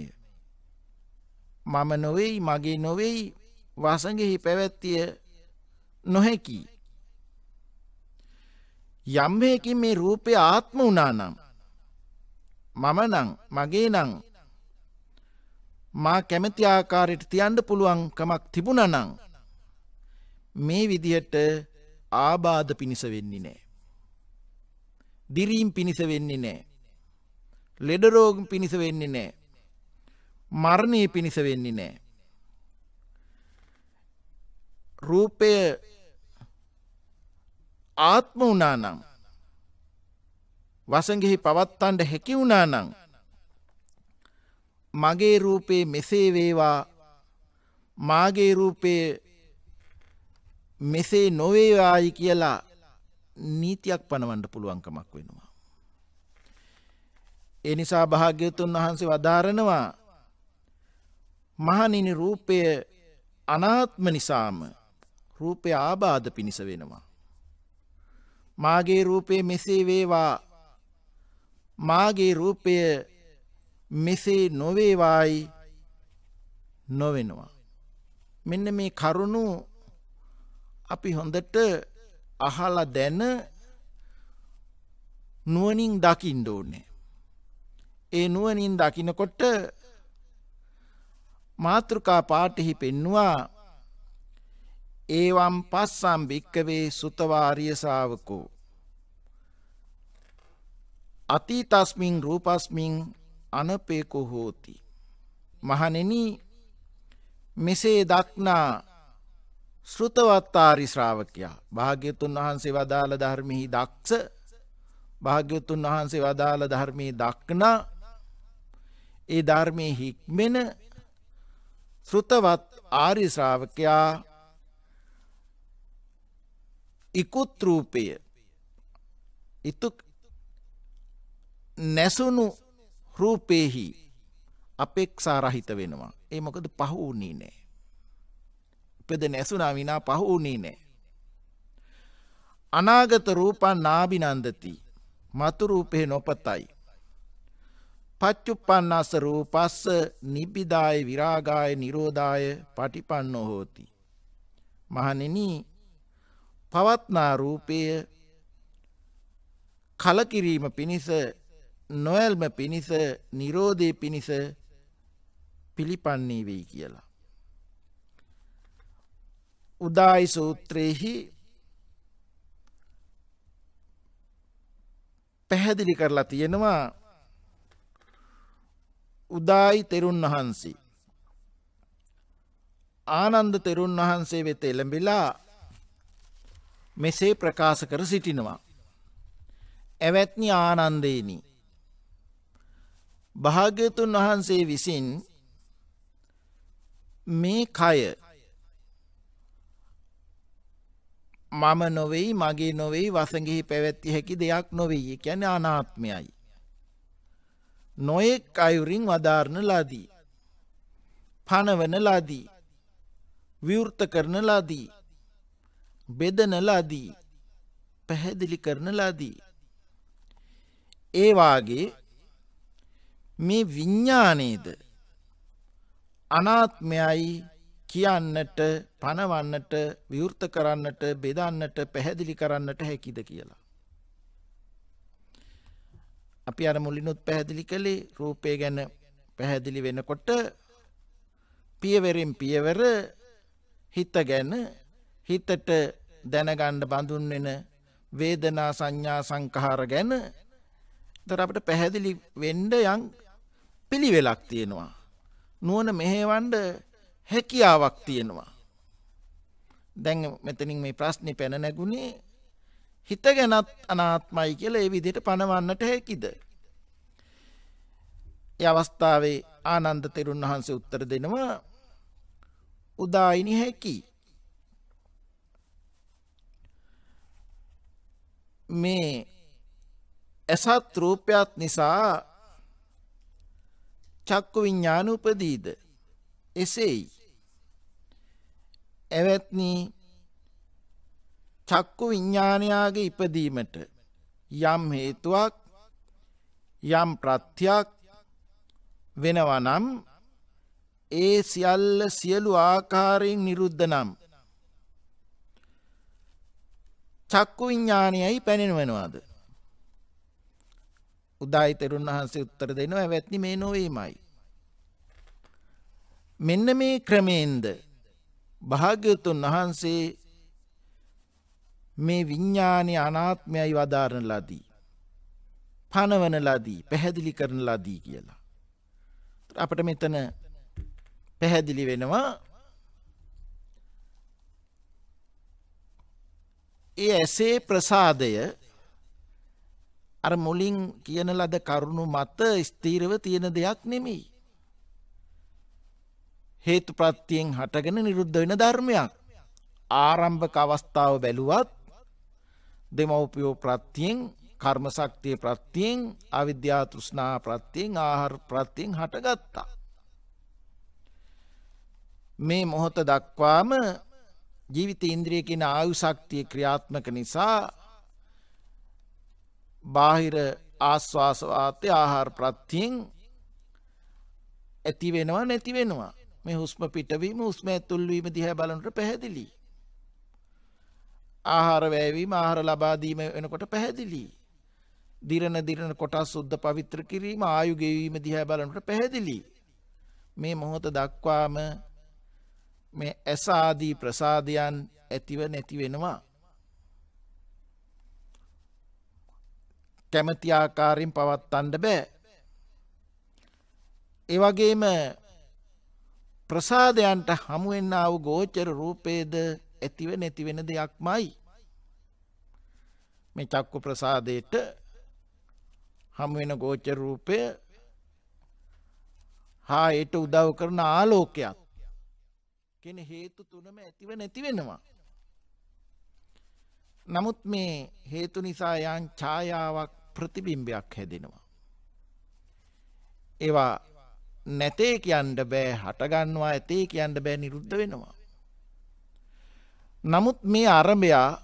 මම නොවෙයි මගේ නොවෙයි වසගෙහි පැවැත්තිය නොහැකි. යම්හයකින් මේ රූපය ආත්ම වනානම් මම නං මගේ නං මා කැමති ආකාරයට තියන්ඩ පුළුවන් කමක් තිබුණනං මේ විදිහට ආබාධ පිණිස වෙන්නේ නෑ. දිරීම් පිණිස වෙන්නේ නෑ. ලෙඩරෝගම් පිණිස වෙන්නේ නෑ. මරණය පිණිස වෙන්නේ නෑ. රූපය ආත්ම වනානම් වසගෙහි පවත්තන්ට හැකි වුණානං මගේ රූපයේ මෙසේ වේවා මාගේ රූපයේ මෙසේ නොවේවායි කියලා නීතියක් පනවන්න පුළුවන්කමක් වෙනවා. ඒ නිසා භාග්‍යතුන් වහන්සේ වදාරනවා මහනිනි රූපය අනාත්ම නිසාම රූපය ආබාධ පිණිස වෙනවා. මාගේ රූපය මෙසේ වේවා මාගේ රූපය මෙසේ නොවේවායි නොවෙනවා. මෙන්න මේ කරුණු අපි හොඳට අහලා දැන නුවනින් දකිින් ඕනේ. ඒ නුවනින් දකිනකොට මාතෘකා පාටෙහි පෙන්නවා ඒවම් පස්සම් භික්කවේ සුතවාරියසාාවකෝ. අතීතස්මින් රූපස්මින් අනපේකු හෝති. මහනෙන මෙසේ දක්නා ශෘතවත්තාරි ශ්‍රාවකයා භාග්‍යතුන් වහන්සේ වදාළ ධර්මිහි දක්ෂ භාග්‍යතුන් වහන්සේ වදාළ ධර්මී දක්නා ඒ ධර්මය හික්මෙන ශෘතවත් ආරි ශ්‍රාවකයා ඉකුත්රූපය ඉතු නැසුණු රූපයෙහි අපෙක්සා රහිත වෙනවා ඒ මොකද පහු වුණී නෑ ඉප්පෙද නැසුනා විනා පහු වුණේ නෑ. අනාගත රූපන් නාබිනන්දති මතුරූපෙහි නොපතයි. පච්චුප්පන්නස රූපස්ස නිබ්බිදාය විරාගාය නිරෝධාය පටිපන්නෝ හෝති. මහණෙනි පවත්නා රූපය කලකිරීම පිණිස නොයල්ම පිණිස නිරෝධය පිණිස පිළිපන්නේ වෙයි කියලා. උදායි සූත්‍රයෙහි පැහැදිලි කරලා තියෙනවා උදායි තෙරුන් වහන්සේ. ආනන්ද තෙරුන් වහන්සේ වෙත එළඹිලා මෙසේ ප්‍රකාශ කර සිටිනවා. ඇවැත්නි ආනන්දේනි. භාග්‍යතුන් වහන්සේ විසින් මේ කය මම නොවෙයි මගේ නොවෙයි වසගෙහි පැවැත්ති හැකි දෙයක් නොවෙයි කැන අනාත්මයයි. නොයෙක් අයුරින් වදාරණ ලදී. පණවන ලදී. විවෘත කරන ලදී. බෙදන ලදී. පැහැදිලි කරන ලදී. ඒවාගේ මේ විඤ්ඥානේද අනාත්මයයි කියන්නට පනවන්නට විවෘත කරන්නට බෙදන්නට පැහැදිලි කරන්නට හැකිද කියලා. අපි අර මුලිනුත් පැහැදිලි කළේ රූපය ගැන පැහැදිලි වෙනකොට පියවරෙන් පියවර හිත ගැන හිතට දැනගණ්ඩ බඳුන් වෙන වේදනා සංඥා සංකහාර ගැන දර අපට පැහැදිලි වෙන්ඩ යං පිළිවෙලක් තියෙනවා. නුවන මෙහේවන්ඩ හැකියාවක් තියෙනවා. දැන් මෙතනින් මේ ප්‍රශ්නි පැන නැගුණේ හිත ගැනත් අනාත්මයි කියල ඒ විදිට පණවන්නට හැකිද. අවස්ථාවේ ආනන්ද තෙරුන් වහන්සේ උත්තර දෙනවා උදායිනි හැකි. මේ ඇසත් රූපයත් නිසා චක්කු විඤ්ඥාන උපදීද එසේයි. ඇවැත්නී චක්කු විඤ්ඥානයාගේ ඉපදීමට යම් හේතුවක් යම් ප්‍රත්‍යයක් වෙනවනම් ඒ සියල්ල සියලු ආකාරයෙන් නිරුද්ධ නම්. චක්කු විඤ්ඥානයයි පැණෙනවෙනවාද. උදායි තෙරුන් වහන්සේ උත්තර දෙනවා ඇවැත්නි මේ නොවීමයි. මෙන්න මේ ක්‍රමේන්ද භාග්‍යතුන් වහන්සේ මේ විඤ්ඥානය අනාත්මයයි වදාරණ ලදී. පනවන ලදී පැහැදිලි කරන ලදී කියලා. අපට මෙතන පැහැදිලි වෙනවා ඒ ඇසේ ප්‍රසාදය අර මුලින් කියන ලද කරුණු මත ස්තීරව තියෙන දෙයක් නෙමෙයි. හේතු ප්‍රත්තියෙන් හටගෙන නිරුද්ධ වෙන ධර්මයක්. ආරම්භක අවස්ථාව බැලුවත් දෙමවපියෝ ප්‍රත්තියෙන් කර්මසක්තිය ප්‍රත්තියෙන් අවිද්‍යාතෘෂ්නා ප්‍රත්තියෙන් ආහාර ප්‍රත්තියෙන් හටගත්තා. මේ මොහොත දක්වාම ජීවිත ඉන්ද්‍රිය කියන ආයුශක්තිය ක්‍රියාත්මක නිසා බාහිර ආස්වාසවාතය ආහාර ප්‍රත්තියෙන් ඇති වෙනවා නැති වෙනවා. මේ හුස්ම පිටවීම හුස්ම ඇතුල්වීම දිහැ බලනට පැහැදිලි. ආහාර වැෑවීම ආහාර ලබාදීම වෙනකොට පැහැදිලි. දිරණ දිරණ කොටස් සුද්ද පවිත්‍ර කිරීම ආයු ගෙවීම දිහැ බලනට පැහැදිලි. මේ මොහොත දක්වාම මේ ඇසාදී ප්‍රසාධයන් ඇතිව නැතිවෙනවා. කැමති ආකාරයෙන් පවත්තන්ඩ බෑ. ඒවගේම ප්‍රසාදයන්ට හමුවෙන්නාව ගෝචර රූපේද ඇතිව නැතිවෙන දෙයක් මයි. මේ චක්කු ප්‍රසාදයට හමුවෙන ගෝචර රූපය හා එයට උදව් කරන ආලෝකයක් කෙන හේතු තුනම ඇතිව නැතිවෙනවා. නමුත් මේ හේතු නිසා යන් ඡායාවක් ප්‍රතිබිම්බයක් හැදෙනවා. ඒවා නැතේ කියන්න බෑ හටගන්නවා ඇතේ කියන්න බෑ නිරුද්ධ වෙනවා. නමුත් මේ අරභයා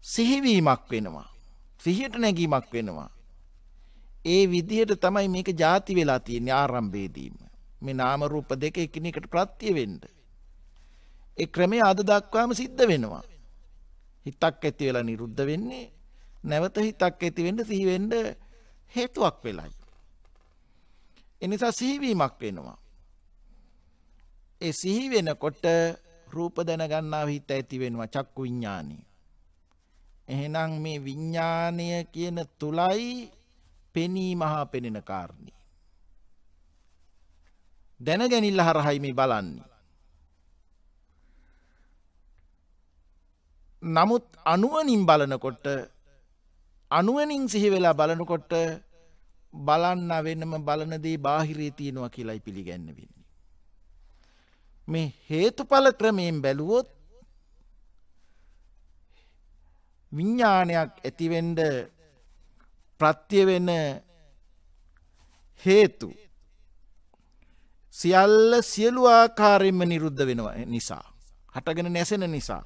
සිහිවීමක් වෙනවා. සිහියට නැගීමක් වෙනවා. ඒ විදිහට තමයි මේක ජාති වෙලා තියෙන ආරම්භේදීම. මේ නාමරූප දෙක එකනෙකට ප්‍රත්තිය වෙන්ඩ. එ ක්‍රමේ අද දක්වාම සිද්ධ වෙනවා. හිතක් ඇති වෙලා නිරුද්ධ වෙන්නේ නැවත හිතක් ඇතිවෙඩ සිහිවෙන්ඩ හේතුවක් වෙලායි. එනිසා සිහිවීමක් වෙනවා. ඒ සිහි වෙනකොට රූප දැනගන්නාව හිත ඇති වෙනවා චක්කු විඤ්ඥානී. එහෙනම් මේ විඤ්ඥානය කියන තුළයි පෙනී මහා පෙනෙන කාරණී. දැනගැනිල්ල හරහයිමි බලන්නේ. නමුත් අනුවනින් බලනකොට අනුවනින් සිහිවෙලා බලනකොට බලන්න වෙනම බලනදේ බාහිරේ තියෙනවා කියලයි පිළිගැන්න වෙන්නේ. මේ හේතුඵල ක්‍රමයෙන් බැලුවොත් විඤ්ඥානයක් ඇතිවෙන්ඩ ප්‍රත්‍යවෙන හේතු සියල්ල සියලු ආකාරයෙන්ම නිරුද්ධ වෙනවා නිසා හටගෙන නැසෙන නිසා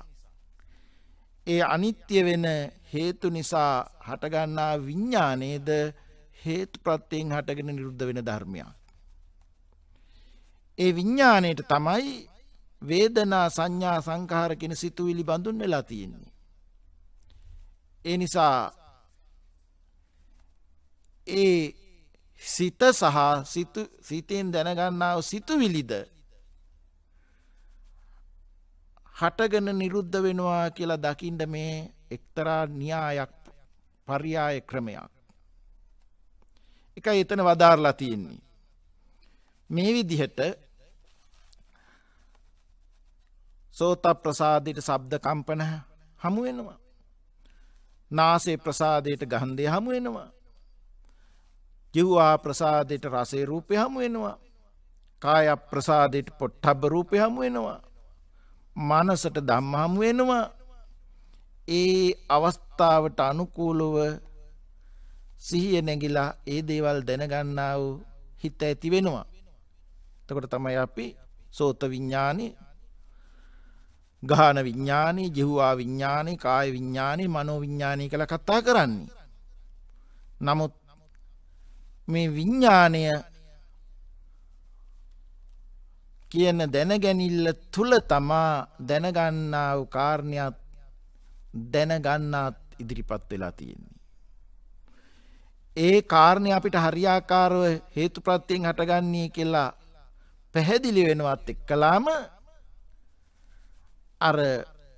ඒ අනිත්‍ය වෙන හේතු නිසා හටගන්නා විඤ්ඥානයේද හේතු ප්‍රත්තියෙන් හටගෙන නිරුද්ධ වෙන ධර්මයක්. ඒ විඤ්ඥානයට තමයි වේදනා සංඥා සංකාරකෙන සිතුවිලි බඳුන් වෙලා තියෙන්නේ. ඒ නිසා ඒ සිත සහ සිතයෙන් දැනගන්නාව සිතුවිලිද හටගන නිරුද්ධ වෙනවා කියලා දකිින්ට මේ එක්තරා න්‍යායක් පරියාය ක්‍රමයක්. එකයි එතන වදාරලා තියෙන්නේ. මේ විදිහට සෝත ප්‍රසාදයට ශබ්ද කම්පන හමු වෙනවා. නාසයේ ප්‍රසාදයට ගන්ධය හමු වෙනවා. ජීවා ප්‍රසාදයට රසේ රූපය හමු වෙනවා. කාය ප්‍රසාදයට පොට්ටබ්බ රූපය හමු වෙනවා. මනසට ධම්ම හමු වෙනවා. ඒ අවස්ථාවට අනුකූලව සිහිය නැගිලා ඒ දේවල් දැනගන්නා වූ හිත ඇති වෙනවා. එතකොට තමයි අපි සෝත විඥානේ ගාන විඥානේ, ජීවවා විඥානේ, කාය විඥානේ, මනෝ විඥානේ කියලා කතා කරන්නේ. නමුත් මේ විඥාණය කියන දැනගැනිල්ල තුල තමා දැනගන්නා වූ කාරණයක් දැනගන්නාත් ඉදිරිපත් වෙලා තියෙන. ඒ කාරණය අපිට හරියාකාරව හේතු ප්‍රත්තියෙන් හටගන්නේ කෙල්ලා පැහැදිලි වෙනවත් එක්කලාම අර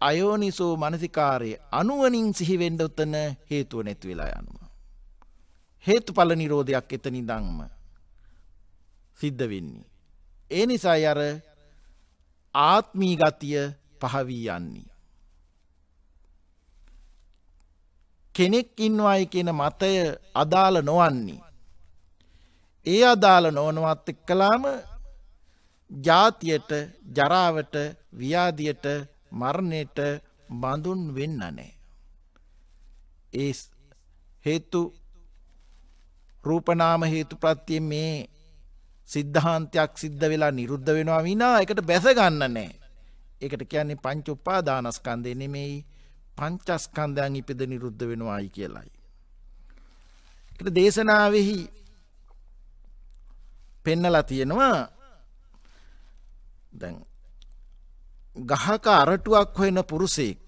අයෝනිසෝ මනසිකාරය අනුවනින් සිහිවෙන්ඩ ඔත්තන හේතුව නැති වෙලා යනවා. හේතු පල නිරෝධයක් එතනි දංම සිද්ධ වෙන්නේ. ඒ නිසා අර ආත්මී ගතිය පහවී යන්නේ. කෙනෙක් ඉන්නවායි කියන මතය අදාළ නොවන්නේ. ඒ අදාළ නොවනවත් එක්කලාම ජාතියට ජරාවට ව්‍යාදියට මරණයට බඳුන් වෙන්න නෑ. ඒ හේතු රූපනාම හේතු ප්‍රත්තිය මේ සිද්ධාන්තයක් සිද්ධ වෙලා නිරුද්ධ වෙනවා විනා එකට බැසගන්න නෑ. එකට කියන්නේ පංචුප්පා දානස්කන්දය නෙමෙයි පංචස්කන්ධයන් ඉපද නිරුද්ධ වෙනවායි කියලයි. එකට දේශනාවෙහි පෙන්නලා තියෙනවා දැන් ගහක අරටුවක් හොයන පුරුසෙක්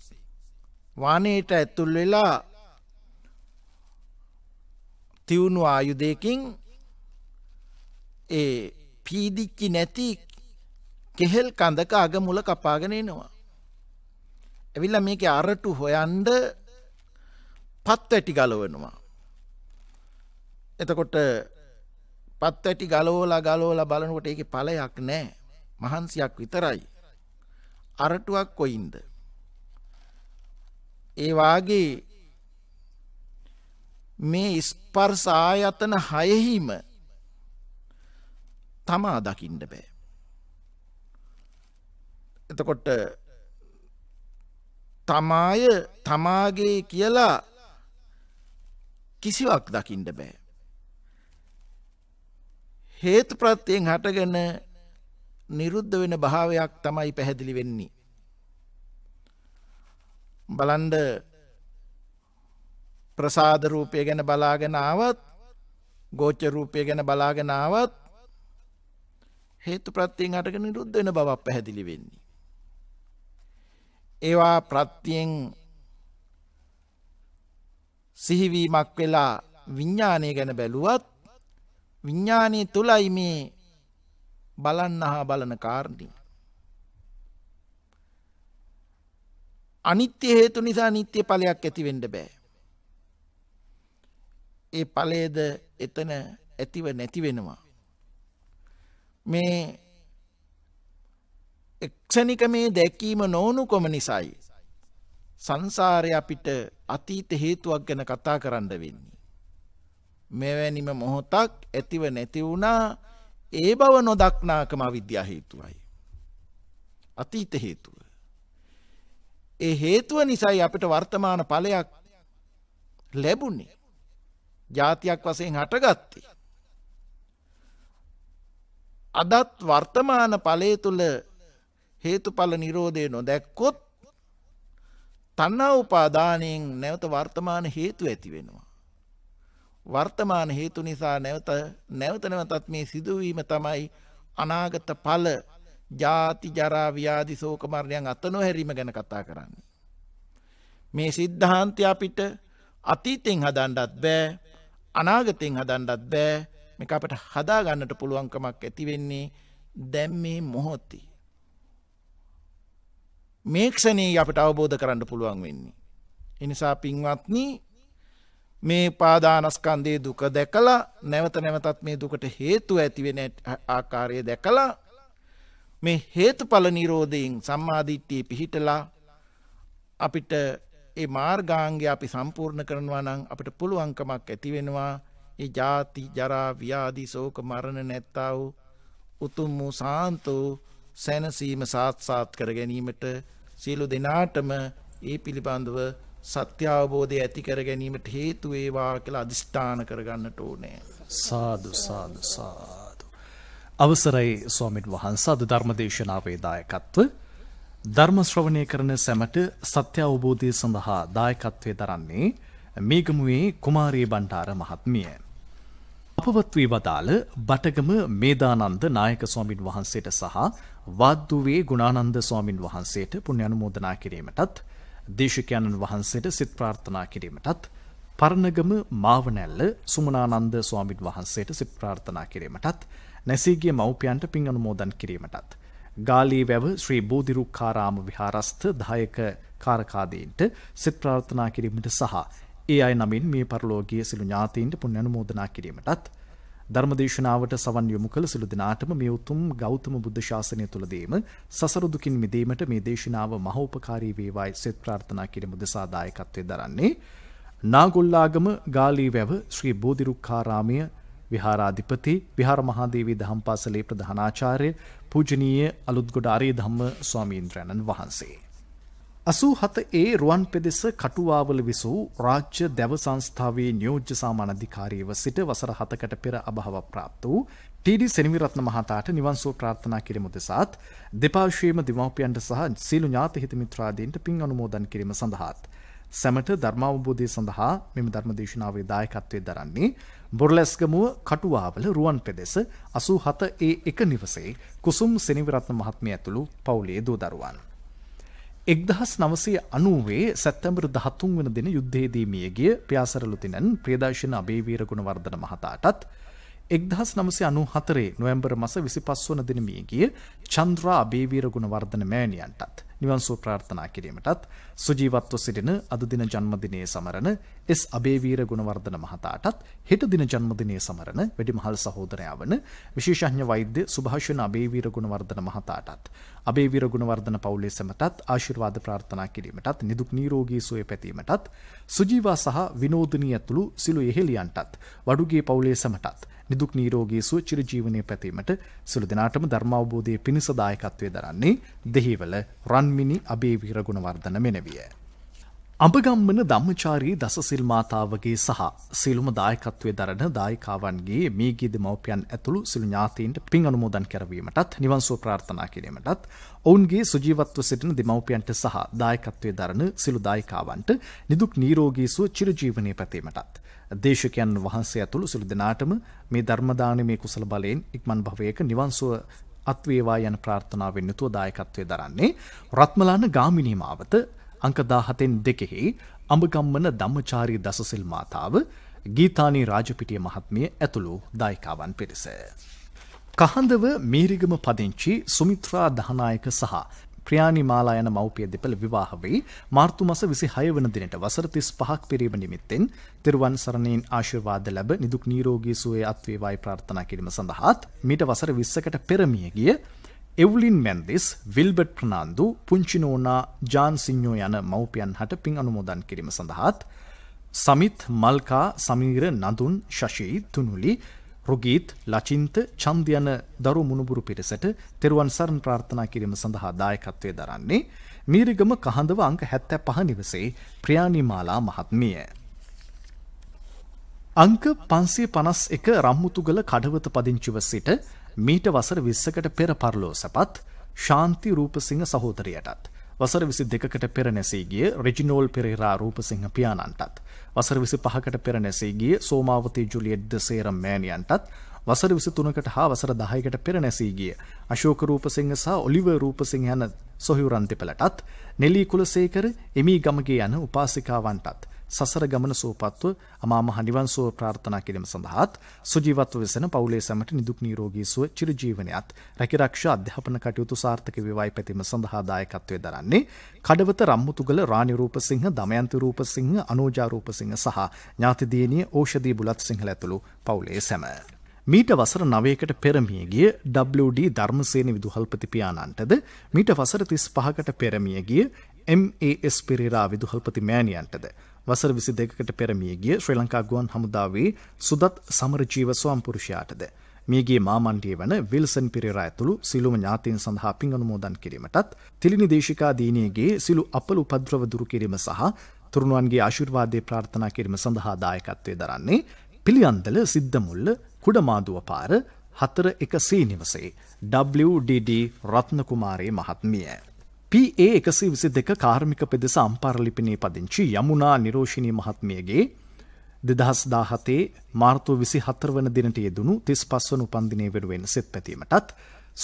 වානයට ඇතුල් වෙලා තිවුණු ආයුධයකින් ඒ පීදිච්චි නැති කෙහෙල් කඳක අගමුල කපාගෙන එනවා. ඇවිල්ල මේක අරටු හොයන්ඩ පත්වැටි ගලවනවා. එතකොට පත්වැටි ගලෝලා ගලෝලා බලනකොට ඒක පලයක් නෑ මහන්සියක් විතරයි. අරටුවක් කොයින්ද. ඒවාගේ මේ ස්පර්ස ආයතන හයහිම තමා දකිින්ඩ බෑ. එතකොට තමාය තමාගේ කියලා කිසිවක් දකිින්ට බෑ. හේතු ප්‍රත්තියෙන් හටගන නිරුද්ධ වෙන භාවයක් තමයි පැහැදිලි වෙන්නේ. බලන්ඩ ප්‍රසාද රූපය ගැන බලාගෙනාවත් ගෝච්ච රූපය ගැන බලාගෙනාවත් හේතු ප්‍රත්තියෙන් අටක නිරුද්ධ වෙන බවක් පැහැදිලි වෙන්නේ. ඒවා ප්‍රත්තියෙන් සිහිවීමක් වෙලා විඤ්ඥානය ගැන බැලුවත් විඤ්ඥානී තුළයි මේ බලන්න හා බලන කාරණි. අනිත්‍ය හේතු නිසා නිත්‍ය පලයක් ඇතිවෙඩ බෑ. ඒ පලේද එතන ඇතිව නැතිවෙනවා. මේ එක්ෂණික මේ දැකීම නොවනුකොම නිසයි. සංසාරය අපිට අතීත හේතුවක් ගැන කතා කරන්න වෙන්නේ. මෙවැනිම මොහොතක් ඇතිව නැතිවුණා ඒ බව නොදක්නාකම අවිද්‍යා හේතුවයි. අතීත හේතුව. ඒ හේතුව නිසයි අපිට වර්තමාන පලයක් ලැබුණේ ජාතියක් වසයෙන් හටගත්තේ. අදත් වර්තමාන පලේ තුළ හේතුඵල නිරෝධය නොදැක්කොත් තණ්හා උපාදානයෙන් නැවත වර්තමාන හේතු ඇති වෙනවා. වර්තමාන හේතු නිසා නැවත නැවත නැවතත් මේ සිදුවීම තමයි අනාගත ඵල ජාති ජරා ව්‍යාධි ශෝක මරණයන් අත නොහැරීම ගැන කතා කරන්නේ. මේ සිද්ධාන්තය අපිට අතීතෙන් හදන්නත් බෑ අනාගතෙන් හදන්නත් බෑ මේක අපිට හදා ගන්නට පුළුවන්කමක් ඇති වෙන්නේ දැන් මේ මොහොතේ මේක්ෂණයේ අපට අවබෝධ කරන්න පුළුවන් වෙන්නේ. එනිසා පින්වත්නී මේ පාදානස්කන්දේ දුක දැකලා නැවත නැවතත් මේ දුකට හේතු ඇතිවෙන ආකාරය දැකලා මේ හේතු පල නිරෝධයෙන් සම්මාධිට්ටිය පිහිටලා අපිට ඒ මාර්ගාංගේ අපි සම්පූර්ණ කරනවා නම් අපට පුළුවන්කමක් ඇතිවෙනවා ඒ ජාති ජරා ව්‍යාදි සෝක මරණ නැත්තාව උතුම් වූ සාන්තෝ සැනසීම සාත්සාත් කර ගැනීමට සියලු දෙනාටම ඒ පිළිබඳව සත්‍ය අවබෝධය ඇති කර ගැනීමට හේතු වේවා කියලා අදිෂ්ඨාන කරගන්නට ඕනේ. සාදු සාදු සාදු. අවසරයි ස්වාමින් වහන්සේ අද ධර්ම දේශනාවේ දායකත්ව ධර්ම ශ්‍රවණය කරන සැමට සත්‍ය අවබෝධය සඳහා දායකත්වයේ දරන්නේ මේගමුවේ කුමාරී බණ්ඩාර මහත්මිය. අපවත් වී වදාළ බටගම මේදානන්ද නායක ස්වාමින් වහන්සේට සහ වාද්දුවේ ගුණානන්ද ස්වාමින් වහන්සේට පුණ්‍යානුමෝදනා කිරීමටත් දේශකයන්න් වහන්සේට සිත ප්‍රාර්ථනා කිරීමටත් පරණගම මාවනැල්ල සුමනානන්ද ස්වාමින් වහන්සේට සිත ප්‍රාර්ථනා කිරීමටත් නැසීගිය මව්පියන්ට පින් අනුමෝදන් කිරීමටත් ගාලී වැව ශ්‍රී බෝධිරුක්කාරාම විහාරස්ථ දායක කාරකාදීන්ට සිත ප්‍රාර්ථනා කිරීමට සහ ඒ අය නමින් මේ පරලෝකීය සිළු ඥාතීන්ට පුණ්‍යානුමෝදනා කිරීමටත් ධර්මදේශනාවට සවන් යොමු කළ සිළු දිනාටම මේ උතුම් ගෞතම බුද්ධ ශාසනය තුලදීම සසර දුකින් මිදීමට මේ දේශනාව මහෝපකාරී වේවායි සෙත් ප්‍රාර්ථනා කිරීම උදෙසා දායකත්වයෙන් දරන්නේ නාගොල්ලාගම ගාලීවැව ශ්‍රී බෝධිරුක්ඛාරාමය විහාරාධිපති විහාර මහාදේවී දහම්පාසලේ ප්‍රධානාචාර්ය පූජනීය අලුත්ගොඩ ආරිය ධම්ම ස්වාමීන්ද්‍රයන්න් වහන්සේ අසූ හත ඒ රුවන් පෙදෙස කටුවාවල විසූ රාජ්‍ය දැව සංස්ථාවේ නියෝජ්‍ය සාමානධිකාරීව සිට වසර හතකට පෙර අභාව ප්‍රාප්ත වූ ටඩ සෙනවිරත්න මහතාට නිවන්සෝ ප්‍රාර්ථනා කිරමු දෙසාත් දෙපාශවීම දෙමවපියන්ට සහ සීලු ඥාත හිතමිත්‍රාදීන්ට පින් අනුමෝදන් කිරීම සඳහාත්. සැමට ධර්මාවබෝධය සඳහා මෙම ධර්මදේශනාවේ දායකත්වය දරන්නේ බොරලැස්ගමුව කටුවාවල රුවන් පෙදෙස අසූ හත ඒ එක නිවසේ කුසුම් සෙනිවිරත්න මහත්මය ඇතුළු පවුලේ දෝ දරුවන්. එක්දහස් නවසේ අනුවේ සැත්තැම්බර දහතුන් වන දෙන යුද්ධේදී මියගිය ප්‍යාසරලුතිනන් ප්‍රදේශන අභේවීරගුණ වර්ධන මහතාටත් එක්දහස් නමසේ අනු හතරේ නොවැම්බර මස විසි පස් වන දෙන මියගිය චන්ද්‍රා අභේවීරගුණ වර්ධන මෑණියන්ටත් නිවන්සූ ප්‍රාර්ථනා කිරීමටත් සුජීවත්ව සිටින අදදින ජන්මදිනයේ සමරණ එස් අබේවීර ගුණවර්ධන මහතාටත් හෙට දින ජන්මදිනයේ සමරණ වැඩිමහල් සහෝදරයා වන විශේෂඥ වෛද්‍ය සුභාෂණ අබේවීර ගුණවර්ධන මහතාටත් අබේවිර ගුණවර්ධන පවුලේ සමටත් ආශිර්වාද ප්‍රාර්ථනා කිරීමටත් නිදුක් නිරෝගී සුවය පැතීමටත් සුජීවා සහ විනෝදිනී ඇතුළු සිළු යෙහෙලියන්ටත් වඩුගේ පවුලේ සමටත් නිදුක් නිරෝගී සුව චිරජීවනය පැතීමට සුළු දෙනාටම ධර්මාවබෝධයේ පිණිස දායකත්වයේ දරන්නේ දෙහිවල රන්මිනි අබේවිර ගුණවර්ධන මෙනවිය. අඹගම්මන ධම්මචාරී දසසිල් මාතාවගේ සහ සිළුම දායකත්වයේ දරන දායකාවන්ගේ මේගී දෙමව්පියන් ඇතුළු සිළු ඥාතීන්ට පින් අනුමෝදන් කරවීමටත් නිවන්සෝ ප්‍රාර්ථනා කිරීමටත් ඔවුන්ගේ සුජීවත්ව සිටින දෙමව්පියන්ට සහ දායකත්වයේ දරන සිළු දායකාවන්ට නිදුක් නිරෝගී සුව චිරජීවනයේ පැතීමටත් දේශකයන් වහන්සේ ඇතුළු සිළු දෙනාටම මේ ධර්ම දානමේ කුසල බලයෙන් ඉක්මන් භවයක නිවන්සෝ අත්වේවා යන ප්‍රාර්ථනාවෙන් යුතුව දායකත්වයේ දරන්නේ රත්මලාන ගාමිණී මාවත අංකදාහතෙන් දෙකෙහි අඹගම්මන ධම්මචාරී දසසිල් මාතාව ගීතානී රාජපිටිය මහත්මිය ඇතුළු දායිකාවන් පිරිස. කහඳව මීරිගම පදිංචි සුමිත්‍රා දහනායක සහ ප්‍රියානි මාලා යන මව්පිය දෙපළ විවාහ වී මාර්තු මස 26 වන දිනට වසර 35ක් පිරීම නිමිත්තෙන් තිරුවන් සරණින් ආශිර්වාද ලැබ නිදුක් නිරෝගී සුවය අත්වේවායි ප්‍රාර්ථනා කිරීම සඳහාත් මීට වසර 20කට පෙර මිය ගිය එව්ලින් මැන්දිස් විල්බට් ප්‍රනාන්දු පුංචිනෝනා ජාන්සිං්ඥෝ යන මව්පියන් හට පින් අනුමෝදන් කිරීම සඳහාත් සමිත් මල්කා සමීර නඳුන් ශශී තුනුලි රුගීත් ලචින්ත චන්දයන දරු මුණුපුරු පිරිසට තෙරුවන් සරන් ප්‍රාර්ථනා කිරීම සඳහා දායකත්වය දරන්නේ මීරිගම කහඳව අංක හැත්තැ පහ නිවසේ ප්‍රයානිමාලා මහත්මිය. අංක පන්සේ පනස් එක රම්මුතුගල කඩවත පදිංචිව සිට මීට වසර 20කට පෙර පරලෝ සැපත් ශාන්ති රූපසිංහ සහෝදරයටත් වසර 22කට පෙර නැසී ගිය රෙජිනෝල් පෙරේරා රූපසිංහ පියාණන්ටත් වසර 25කට පෙර නැසී ගිය සෝමාවතී ජුලියට් දසේරම් මෑණියන්ටත් වසර 23කට හා වසර 10කට පෙර නැසී ගිය අශෝක රූපසිංහ සහ ඔලිවර් රූපසිංහ යන සොහොයුරන් දෙපළටත් නෙලී කුලසේකර එමි ගමගේ යන උපාසිකාවන්ටත් සසර ගමන සුවපත්ව අමා මහ නිවන් සුව ප්‍රාර්ථනා කිරීම සඳහාත් සුජීවත්ව වෙසෙන පවුලේ සැමට නිදුක් නිරෝගී සුව චිරජීවනයත් රැකිරක්ෂා අධ්‍යාපන කටයුතු සාර්ථක වේවායි පැතීම සඳහා දායකත්වයේ දරන්නේ කඩවත රම්මුතුගල රාණි රූපසිංහ දමයන්ති රූපසිංහ අනෝජා රූපසිංහ සහ ඥාති දියණිය ඖෂධී බුලත් සිංහල ඇතුළු පවුලේ සැම මීට වසර නවයකට පෙරමියගිය WD ධර්මසේන විදුහල්පති පියාණන්ටද මීට වසර 35කට පෙරමියගිය MAS පෙරේරා විදුහල්පති මෑණියන්ටද වසර 22කට පෙර මියගිය ශ්‍රී ලංකා ගුවන් හමුදාවේ සුදත් සමරජීව ස්වයංපුරුෂයාටද මියගිය මාමණ්ඩිය වන විල්සන් පෙරේරා ඇතුළු සිළුම ඥාතීන් සඳහා පින් අනුමෝදන් කිරීමටත් තිලිනි දේශිකා දීනියගේ සිළු අපල උපද්‍රව දුරු කිරීම සහ තරුණුවන්ගේ ආශිර්වාදයේ ප්‍රාර්ථනා කිරීම සඳහා දායකත්වයේ දරන්නේ පිළියන්දල සිද්ධමුල්ල කුඩමාදුව පාර හතර එක සී නිවසේ WDD රත්නකුමාරයේ මහත්මිය. PA එකසේ විසි දෙක කාර්මික පෙදෙස අම්පාරලිපිනේ පදිංචි යමුනා නිරෝෂණී මහත්මියගේ දෙදහස් දාහතේ මාර්තු විසි හතර වන දිනට යෙදුණු තිස් පස්වනු පන්දිනය වෙනුවෙන් සෙත් පැතීමටත්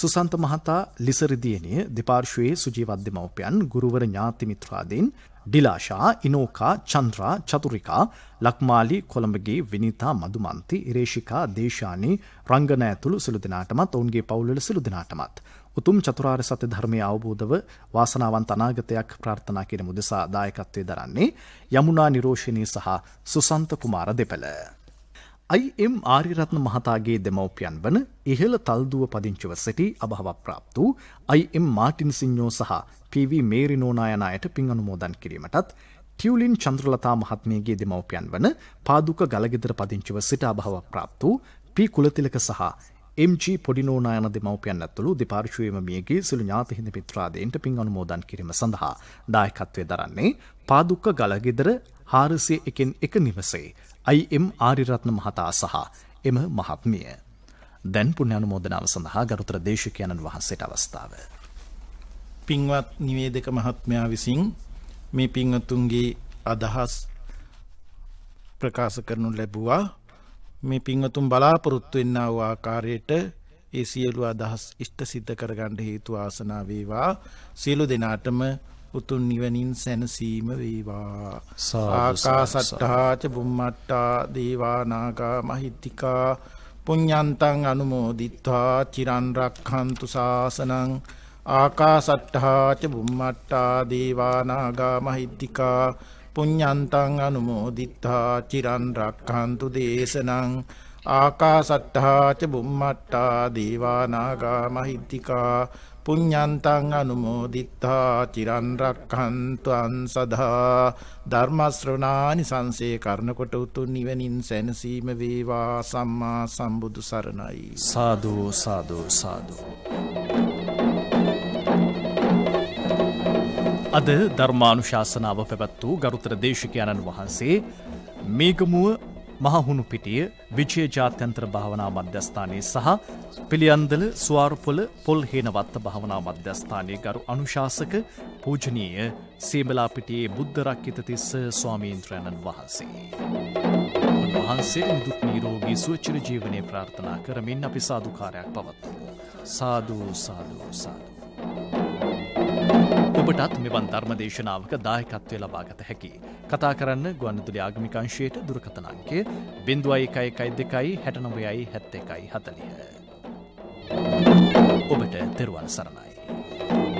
සුසන්ත මහතා ලිසරදියනය දෙපාර්ශවයේ සුජීවද්‍ය මවපයන් ගුරුවර ඥාතිමිත්‍රාදීන් ඩිලාශා ඉනෝකා චන්ද්‍රා චතුරිකා ලක්මාලි කොළඹගේ විනිතා මදුමන්ති ඉරේෂිකා දේශානී රංගන ඇතුළු සුළුදිනාටමත් ඔවුන්ගේ පවුලල සුළුදිනාටමත්. උතුම් චතුරාර් සත්‍ය ධර්මය අවබෝධව වාසනාවන් තනාගතයක් ප්‍රාර්ථනා කිරමු දෙසා දායකත්වය දරන්නේ යමුනා නිරෝෂණී සහ සුසන්ත කුමාර දෙපළ. අයිම් ආරිරත්න මහතාගේ දෙමවපියන් වන ඉහළ තල්දුව පදිංචිව සිටි අභාවප්‍රාප්ත වූ අයිම් මාටින් සිං්ඥෝ සහ පිවි මේරි නෝනායනයට පින් අනුමෝදන් කිරීමටත් ටියවලින් චන්ද්‍රලතා මහත්මියගේ දෙමවපියන් වන පාදුක ගලගෙදර පදිංචිව සිට අභාව ප්‍රාප්ත වූ පි කුලතිලක සහ MG පොඩිනෝනා යන දෙමව්පියන් ඇතුළු දෙපාර්ශ්වයේම මියගේ සිළු ඥාතහිඳ මිත්‍රාදීන්ට පින් අනුමෝදන් කිරීම සඳහා දායකත්වය දරන්නේ පාදුක්ක ගලගෙදර 401න් එක නිවසේ IM ආරිරත්න මහතා සහ එම මහත්මිය. දැන් පුණ්‍ය අනුමෝදනාව සඳහා ගරුතර දේශකයන්න් වහන්සේට අවස්ථාව. පින්වත් නිවේදක මහත්මයා විසින් මේ පින්වතුන්ගේ අදහස් ප්‍රකාශ කරනු ලැබුවා මේ පින්වතුන් බලාපොරොත්තු වෙන්න වූ ආකාරයට ඒ සියලු අදහස් ඉෂ්ට සිද්ධ කරගන්න හේතු ආසනා වේවා සියලු දෙනාටම උතුම් නිවනින් සැනසීම වේවා ආකාසට්ටාච බුම්මට්ටා දේවානාගා මහිත්‍තිකා පුඤ්ඤන්තං අනුමෝදිත්වා චිරන් රක්ඛන්තු සාසනං ආකාසට්ටාච බුම්මට්ටා දේවානාගා මහිත්‍තිකා පුඤ්ඤන්තං අනුමෝදිත්තා චිරන් රක්ඛන්තු දේශනං ආකාසට්ඨා ච බුම්මට්ටා දීවානාගා මහිද්దికා පුඤ්ඤන්තං අනුමෝදිත්තා චිරන් රක්ඛන්තුං සදා ධර්ම ශ්‍රවණානි සංසේ කරනකොට උතුම් නිවනින් සැනසීම වේවා සම්මා සම්බුදු සරණයි සාදු සාදු සාදු අද ධර්මානුශාසනාව පැවැත් වූ ගරුතර දේශකයණන් වහන්සේ මේගමුව මහහුණු පිටිය විජය ජාත්‍යන්ත්‍ර භාවනා මධ්‍යස්ථානයේ සහ පිළියන්දල ස්වාර්පොල පොල් හේනවත්ත භාවනා මධ්‍යස්ථානයේ ගරු අනුශාසක පූජනීය සේමලාපිටියේ බුද්ධරක්කිත තිස්ස ස්වාමීන්ද්‍රයණන් වහන්සේ. වහන්සේ නිදුක් නිරෝගී සුවචිර ජීවනයේ ප්‍රාර්ථනා කරමින් අපි සාදුකාරයක් පවත්වමු. සාදු සාදු සාදු. ඔබටත් මෙවන් ධර්ම දේශනාවක දායකත්වය ලබාගත හැකි. කතා කරන්න ගුවන්නතුළි ආගමිකංශයට දුරකතනංකේ බිඳුවයි එකයි එකයි දෙකයි හැටනොවයයි හැත්ත එකයි හතලිය. ඔබට තෙරුවන් සරණයි.